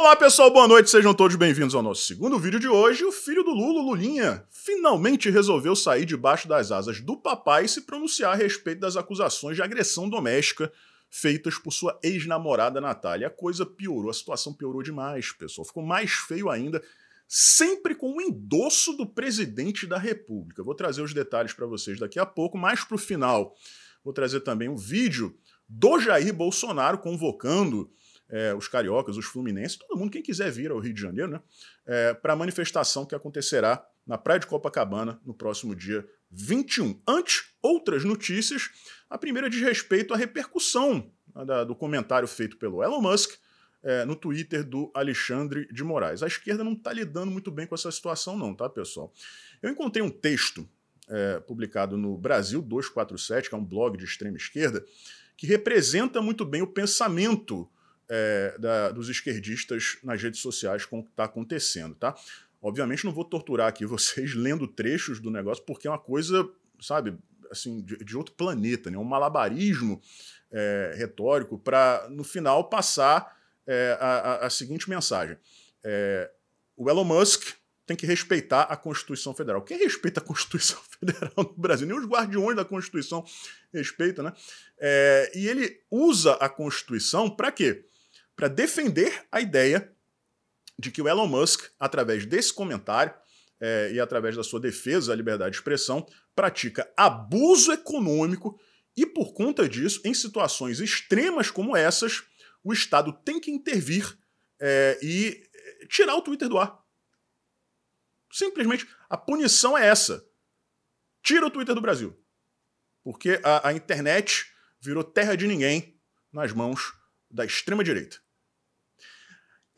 Olá pessoal, boa noite, sejam todos bem-vindos ao nosso segundo vídeo de hoje. O filho do Lula, Lulinha, finalmente resolveu sair debaixo das asas do papai e se pronunciar a respeito das acusações de agressão doméstica feitas por sua ex-namorada Natália. A coisa piorou, a situação piorou demais, pessoal, ficou mais feio ainda, sempre com o endosso do presidente da República. Vou trazer os detalhes para vocês daqui a pouco, mas para o final vou trazer também um vídeo do Jair Bolsonaro convocando é, os cariocas, os fluminenses, todo mundo, quem quiser vir ao Rio de Janeiro, né, é, para a manifestação que acontecerá na Praia de Copacabana no próximo dia 21. Antes, outras notícias. A primeira diz respeito à repercussão né, da, do comentário feito pelo Elon Musk é, no Twitter do Alexandre de Moraes. A esquerda não está lidando muito bem com essa situação, não, tá, pessoal? Eu encontrei um texto é, publicado no Brasil 247, que é um blog de extrema esquerda, que representa muito bem o pensamento é, da, dos esquerdistas nas redes sociais com o que está acontecendo, tá? Obviamente não vou torturar aqui vocês lendo trechos do negócio, porque é uma coisa, sabe, assim, de, de outro planeta, né? Um malabarismo é, retórico para, no final, passar é, a, a, seguinte mensagem. É, o Elon Musk tem que respeitar a Constituição Federal. Quem respeita a Constituição Federal no Brasil? Nem os guardiões da Constituição respeitam, né? É, e ele usa a Constituição para quê? para defender a ideia de que o Elon Musk, através desse comentário é, e através da sua defesa à liberdade de expressão, pratica abuso econômico e, por conta disso, em situações extremas como essas, o Estado tem que intervir é, e é, tirar o Twitter do ar. Simplesmente a punição é essa: tira o Twitter do Brasil. Porque a, a internet virou terra de ninguém nas mãos da extrema-direita.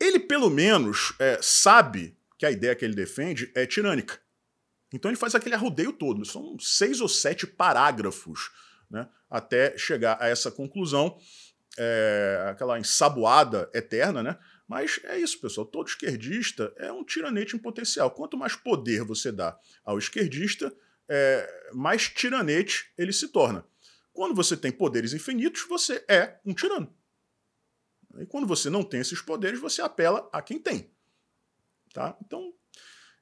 Ele, pelo menos, é, sabe que a ideia que ele defende é tirânica. Então ele faz aquele arrudeio todo. São seis ou sete parágrafos né, até chegar a essa conclusão, é, aquela ensaboada eterna, né? Mas é isso, pessoal. Todo esquerdista é um tiranete em potencial. Quanto mais poder você dá ao esquerdista, é, mais tiranete ele se torna. Quando você tem poderes infinitos, você é um tirano. E quando você não tem esses poderes, você apela a quem tem. Tá? Então,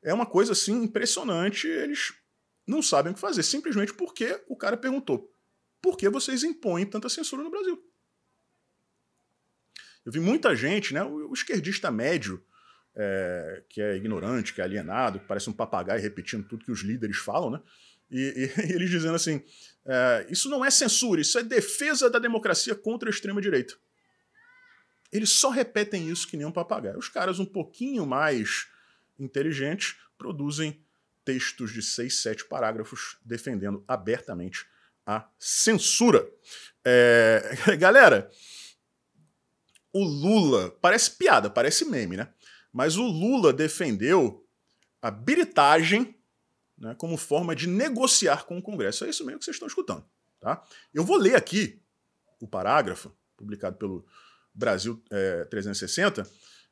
é uma coisa assim impressionante, eles não sabem o que fazer, simplesmente porque o cara perguntou: "Por que vocês impõem tanta censura no Brasil?" Eu vi muita gente, né, o esquerdista médio, é, que é ignorante, que é alienado, que parece um papagaio repetindo tudo que os líderes falam, né? E, e, e eles dizendo assim: é, isso não é censura, isso é defesa da democracia contra a extrema-direita. Eles só repetem isso que nem um papagaio. Os caras um pouquinho mais inteligentes produzem textos de seis, sete parágrafos defendendo abertamente a censura. É... Galera, o Lula, parece piada, parece meme, né? Mas o Lula defendeu a biritagem né, como forma de negociar com o Congresso. É isso mesmo que vocês estão escutando. Tá? Eu vou ler aqui o parágrafo publicado pelo Brasil é, 360,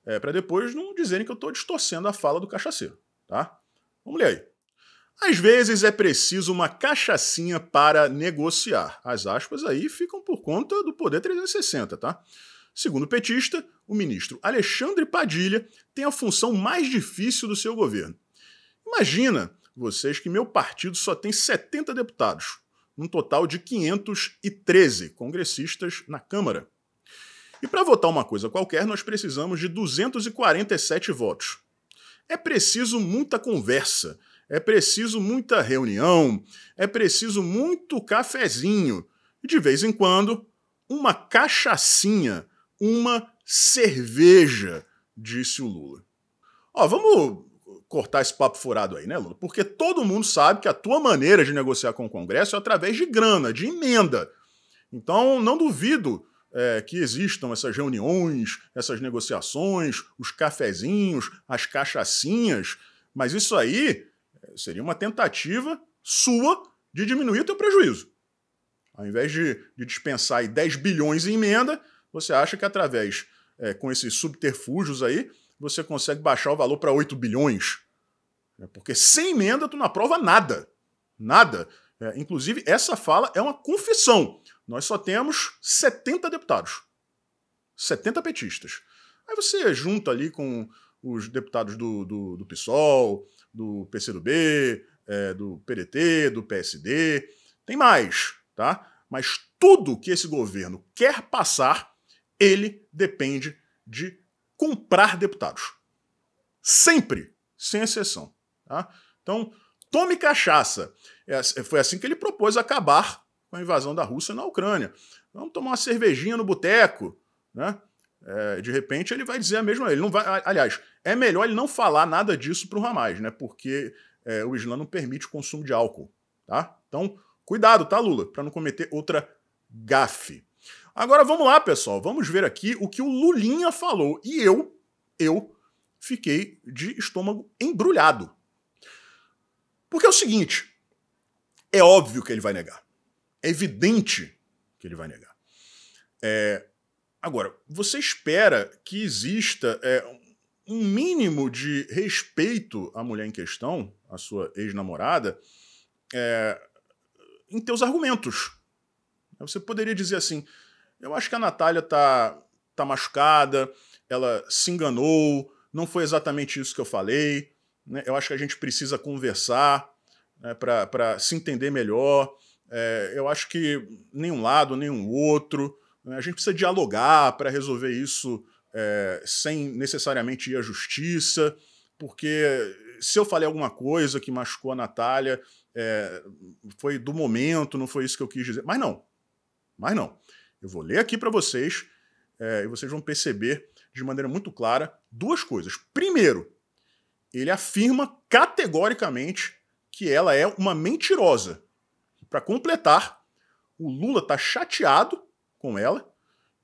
é, para depois não dizerem que eu estou distorcendo a fala do cachaceiro, tá? Vamos ler aí. Às vezes é preciso uma cachaçinha para negociar. As aspas aí ficam por conta do Poder 360, tá? Segundo o petista, o ministro Alexandre Padilha tem a função mais difícil do seu governo. Imagina vocês que meu partido só tem 70 deputados, num total de 513 congressistas na Câmara. E para votar uma coisa qualquer, nós precisamos de 247 votos. É preciso muita conversa, é preciso muita reunião, é preciso muito cafezinho e, de vez em quando, uma cachaçinha, uma cerveja, disse o Lula. Ó, vamos cortar esse papo furado aí, né, Lula? Porque todo mundo sabe que a tua maneira de negociar com o Congresso é através de grana, de emenda. Então, não duvido é, que existam essas reuniões, essas negociações, os cafezinhos, as cachaçinhas, mas isso aí é, seria uma tentativa sua de diminuir o teu prejuízo. Ao invés de, de dispensar aí 10 bilhões em emenda, você acha que através, é, com esses subterfúgios aí, você consegue baixar o valor para 8 bilhões. É, porque sem emenda tu não aprova nada. Nada. É, inclusive, essa fala é uma confissão. Nós só temos 70 deputados. 70 petistas. Aí você junta ali com os deputados do, do, do PSOL, do PCdoB, é, do PDT, do PSD. Tem mais, tá? Mas tudo que esse governo quer passar, ele depende de comprar deputados. Sempre, sem exceção. Tá? Então, tome cachaça. É é, foi assim que ele propôs acabar com a invasão da Rússia na Ucrânia. Vamos tomar uma cervejinha no boteco, né? É, de repente ele vai dizer a mesma. Ele não vai, aliás, é melhor ele não falar nada disso para o Hamas, né? Porque é, o Islã não permite o consumo de álcool, tá? Então, cuidado, tá, Lula, para não cometer outra gafe. Agora vamos lá, pessoal. Vamos ver aqui o que o Lulinha falou. E eu, eu fiquei de estômago embrulhado. Porque é o seguinte, é óbvio que ele vai negar. É evidente que ele vai negar. É, agora, você espera que exista é, um mínimo de respeito à mulher em questão, à sua ex-namorada, é, em teus argumentos. Você poderia dizer assim: eu acho que a Natália tá, tá machucada, ela se enganou, não foi exatamente isso que eu falei, né? eu acho que a gente precisa conversar né, para se entender melhor. É, eu acho que nenhum lado, nenhum outro. Né, a gente precisa dialogar para resolver isso é, sem necessariamente ir à justiça, porque se eu falei alguma coisa que machucou a Natália, é, foi do momento, não foi isso que eu quis dizer. Mas não, mas não. Eu vou ler aqui para vocês é, e vocês vão perceber de maneira muito clara duas coisas. Primeiro, ele afirma categoricamente que ela é uma mentirosa. Para completar, o Lula tá chateado com ela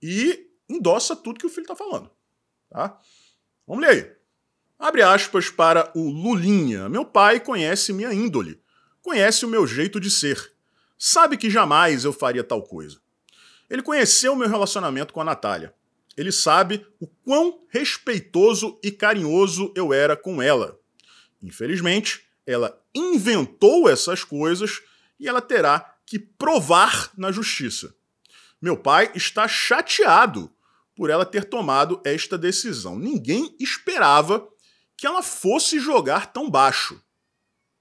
e endossa tudo que o filho tá falando. Tá? Vamos ler aí. Abre aspas para o Lulinha. Meu pai conhece minha índole, conhece o meu jeito de ser. Sabe que jamais eu faria tal coisa. Ele conheceu o meu relacionamento com a Natália. Ele sabe o quão respeitoso e carinhoso eu era com ela. Infelizmente, ela inventou essas coisas e ela terá que provar na justiça. Meu pai está chateado por ela ter tomado esta decisão. Ninguém esperava que ela fosse jogar tão baixo.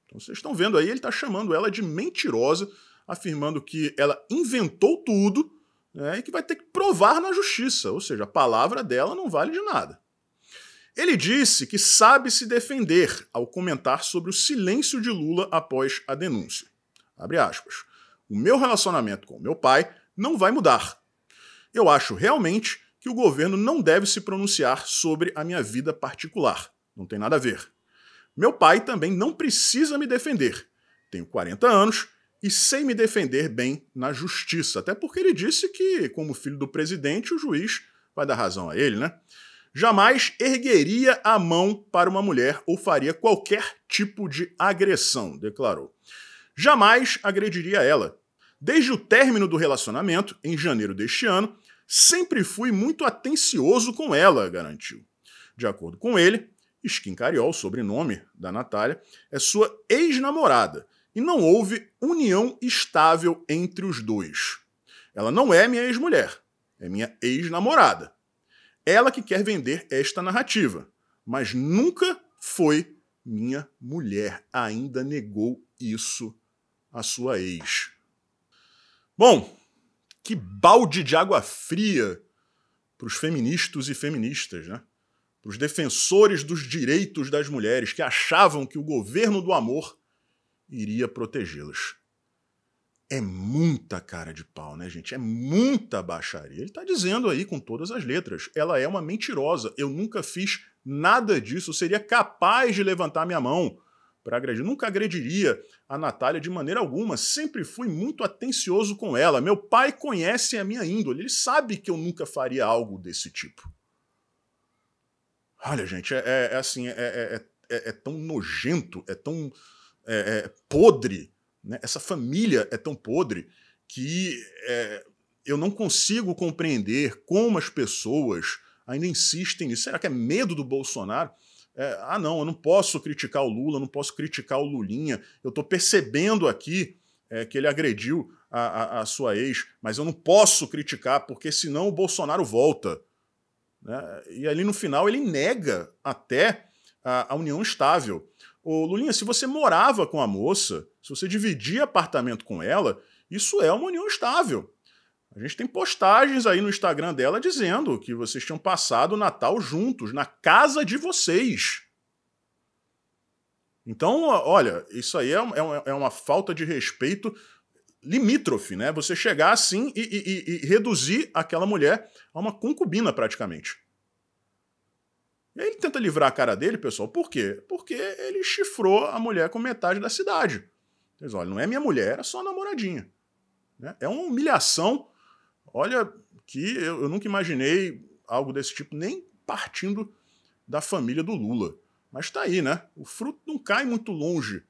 Então vocês estão vendo aí, ele está chamando ela de mentirosa, afirmando que ela inventou tudo né, e que vai ter que provar na justiça. Ou seja, a palavra dela não vale de nada. Ele disse que sabe se defender ao comentar sobre o silêncio de Lula após a denúncia. Abre aspas. O meu relacionamento com meu pai não vai mudar. Eu acho realmente que o governo não deve se pronunciar sobre a minha vida particular. Não tem nada a ver. Meu pai também não precisa me defender. Tenho 40 anos e sei me defender bem na justiça. Até porque ele disse que, como filho do presidente, o juiz vai dar razão a ele, né? jamais ergueria a mão para uma mulher ou faria qualquer tipo de agressão, declarou. Jamais agrediria ela. Desde o término do relacionamento, em janeiro deste ano, sempre fui muito atencioso com ela, garantiu. De acordo com ele, Skin Cariol, sobrenome da Natália, é sua ex-namorada e não houve união estável entre os dois. Ela não é minha ex-mulher, é minha ex-namorada. Ela que quer vender esta narrativa, mas nunca foi minha mulher. Ainda negou isso à sua ex. Bom, que balde de água fria para os feministas e feministas, né? Para os defensores dos direitos das mulheres que achavam que o governo do amor iria protegê-las. É muita cara de pau, né, gente? É muita baixaria. Ele está dizendo aí com todas as letras. Ela é uma mentirosa. Eu nunca fiz nada disso. Eu seria capaz de levantar minha mão para agredir. Nunca agrediria a Natália de maneira alguma. Sempre fui muito atencioso com ela. Meu pai conhece a minha índole. Ele sabe que eu nunca faria algo desse tipo. Olha, gente, é, é, é assim, é é, é, é, é, tão nojento, é tão podre né? Essa família é tão podre que é, eu não consigo compreender como as pessoas ainda insistem nisso. Será que é medo do Bolsonaro? É, ah, não, eu não posso criticar o Lula, não posso criticar o Lulinha. Eu estou percebendo aqui é, que ele agrediu a, a, a, sua ex, mas eu não posso criticar, porque senão o Bolsonaro volta. Né? E ali no final ele nega até a, a união estável. Ô, Lulinha, se você morava com a moça, se você dividia apartamento com ela, isso é uma união estável. A gente tem postagens aí no Instagram dela dizendo que vocês tinham passado o Natal juntos, na casa de vocês. Então, olha, isso aí é uma, é, é uma falta de respeito limítrofe, né? Você chegar assim e, e, e reduzir aquela mulher a uma concubina, praticamente. Ele tenta livrar a cara dele, pessoal, por quê? Porque ele chifrou a mulher com metade da cidade. Eles, olha, não é minha mulher, é só namoradinha. Né? É uma humilhação. Olha, que eu, eu nunca imaginei algo desse tipo, nem partindo da família do Lula. Mas está aí, né? O fruto não cai muito longe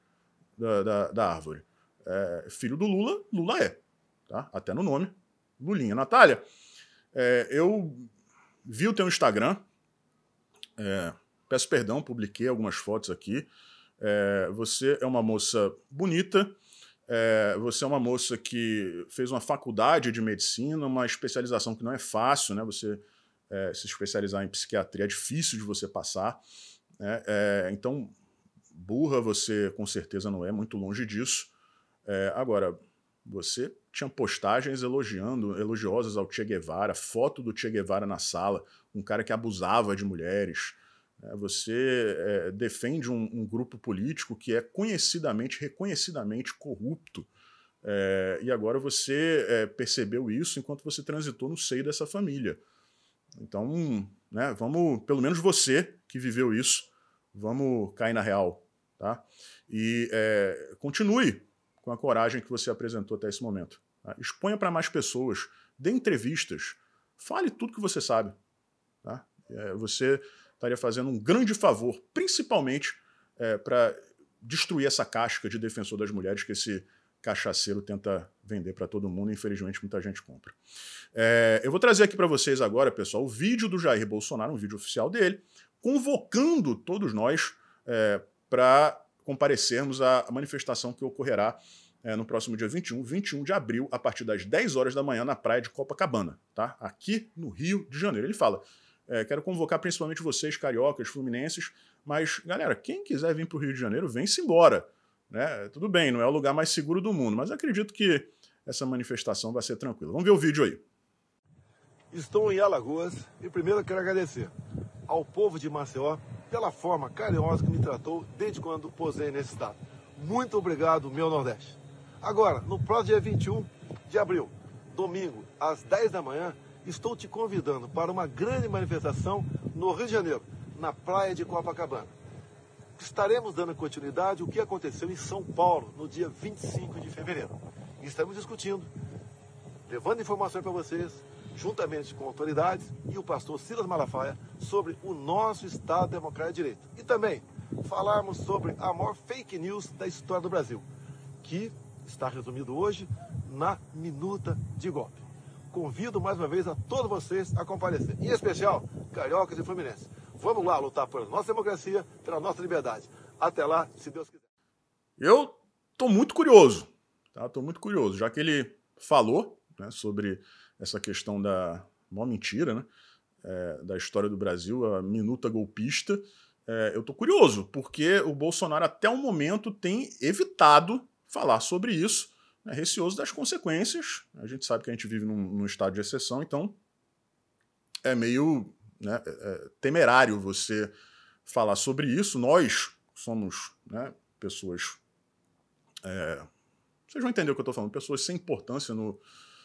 da, da, da árvore. É, filho do Lula, Lula é. Tá? Até no nome, Lulinha. Natália, é, eu vi o teu Instagram, é, peço perdão, publiquei algumas fotos aqui. É, você é uma moça bonita, é, você é uma moça que fez uma faculdade de medicina, uma especialização que não é fácil, né? Você é, se especializar em psiquiatria é difícil de você passar. Né? É, então, burra você com certeza não é, muito longe disso. É, agora, você tinha postagens elogiando, elogiosas ao Che Guevara, foto do Che Guevara na sala, um cara que abusava de mulheres. Né? Você é, defende um, um, grupo político que é conhecidamente, reconhecidamente corrupto. É, e agora você é, percebeu isso enquanto você transitou no seio dessa família. Então, né, vamos, pelo menos você que viveu isso, vamos cair na real. Tá? E é, continue com a coragem que você apresentou até esse momento. Tá? Exponha para mais pessoas, dê entrevistas, fale tudo que você sabe. Tá? É, você estaria fazendo um grande favor, principalmente é, para destruir essa casca de defensor das mulheres que esse cachaceiro tenta vender para todo mundo. Infelizmente, muita gente compra. É, eu vou trazer aqui para vocês agora, pessoal, o vídeo do Jair Bolsonaro, um vídeo oficial dele, convocando todos nós é, para comparecermos à manifestação que ocorrerá é, no próximo dia 21, 21 de abril, a partir das 10 horas da manhã, na praia de Copacabana, tá? aqui no Rio de Janeiro. Ele fala: é, quero convocar principalmente vocês, cariocas, fluminenses, mas galera, quem quiser vir para o Rio de Janeiro, vem-se embora. Né? Tudo bem, não é o lugar mais seguro do mundo, mas acredito que essa manifestação vai ser tranquila. Vamos ver o vídeo aí. Estou em Alagoas e primeiro quero agradecer ao povo de Maceió pela forma carinhosa que me tratou desde quando posei nesse estado. Muito obrigado, meu Nordeste. Agora, no próximo dia 21 de abril, domingo, às 10 da manhã, estou te convidando para uma grande manifestação no Rio de Janeiro, na praia de Copacabana. Estaremos dando continuidade ao que aconteceu em São Paulo no dia 25 de fevereiro. estamos discutindo, levando informações para vocês, juntamente com autoridades e o pastor Silas Malafaia, sobre o nosso Estado Democrático de Direito. E também falarmos sobre a maior fake news da história do Brasil, que está resumido hoje na Minuta de Golpe. Convido mais uma vez a todos vocês a comparecer, em especial cariocas e fluminenses. Vamos lá lutar pela nossa democracia, pela nossa liberdade. Até lá, se Deus quiser. Eu estou muito curioso, tá? Tô muito curioso, já que ele falou né, sobre essa questão da uma mentira, né? É, da história do Brasil, a minuta golpista. É, eu estou curioso, porque o Bolsonaro até o momento tem evitado falar sobre isso, né, receoso das consequências. A gente sabe que a gente vive num, num estado de exceção, então é meio né, é, é temerário você falar sobre isso. Nós somos né, pessoas. É, vocês vão entender o que eu estou falando, pessoas sem importância no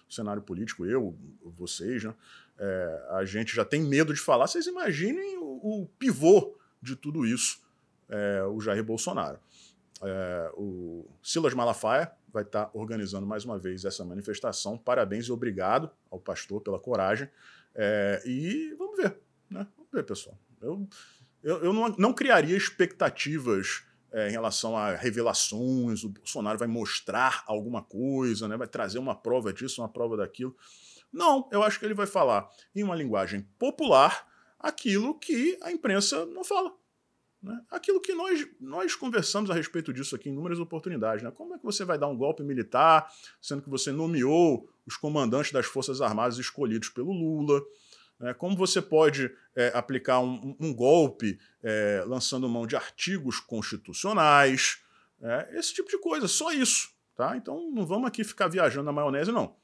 cenário político, eu, vocês, né? É, a gente já tem medo de falar. Vocês imaginem o, o pivô de tudo isso, é, o Jair Bolsonaro é, o Silas Malafaia vai estar tá organizando mais uma vez essa manifestação. Parabéns e obrigado ao pastor pela coragem. É, e vamos ver, né? Vamos ver, pessoal. Eu, eu, eu não, não criaria expectativas é, em relação a revelações, o Bolsonaro vai mostrar alguma coisa, né? vai trazer uma prova disso, uma prova daquilo. Não, eu acho que ele vai falar em uma linguagem popular aquilo que a imprensa não fala. Né? Aquilo que nós, nós conversamos a respeito disso aqui em inúmeras oportunidades. Né? Como é que você vai dar um golpe militar, sendo que você nomeou os comandantes das Forças Armadas escolhidos pelo Lula? Né? Como você pode é, aplicar um, um golpe é, lançando mão de artigos constitucionais? É, esse tipo de coisa, só isso. Tá? Então não vamos aqui ficar viajando na maionese, não.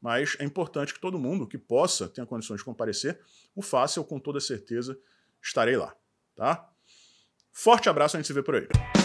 Mas é importante que todo mundo que possa, tenha condições de comparecer, o faça, eu com toda certeza estarei lá. Tá? Forte abraço, a gente se vê por aí.